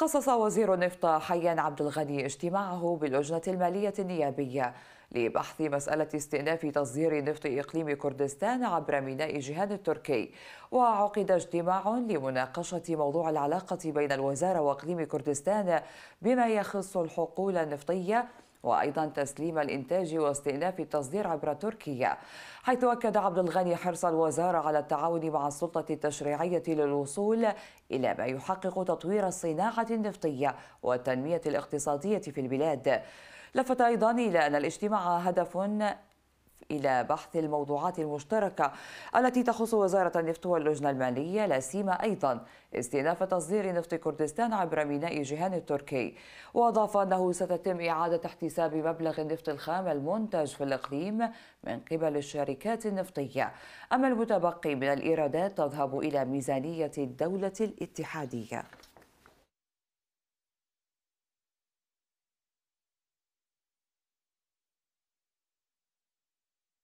خصص وزير النفط حيان عبد الغني اجتماعه باللجنة المالية النيابية لبحث مسألة استئناف تصدير نفط إقليم كردستان عبر ميناء جهان التركي وعقد اجتماع لمناقشة موضوع العلاقة بين الوزارة وإقليم كردستان بما يخص الحقول النفطية وأيضا تسليم الإنتاج واستئناف التصدير عبر تركيا حيث أكد عبد الغني حرص الوزارة على التعاون مع السلطة التشريعية للوصول إلى ما يحقق تطوير الصناعة النفطية والتنمية الاقتصادية في البلاد لفت أيضا إلى أن الاجتماع هدف إلى بحث الموضوعات المشتركة التي تخص وزارة النفط واللجنة المالية لا سيما أيضا استئناف تصدير نفط كردستان عبر ميناء جيهان التركي وأضاف أنه ستتم إعادة احتساب مبلغ النفط الخام المنتج في الإقليم من قبل الشركات النفطية أما المتبقي من الإيرادات تذهب إلى ميزانية الدولة الاتحادية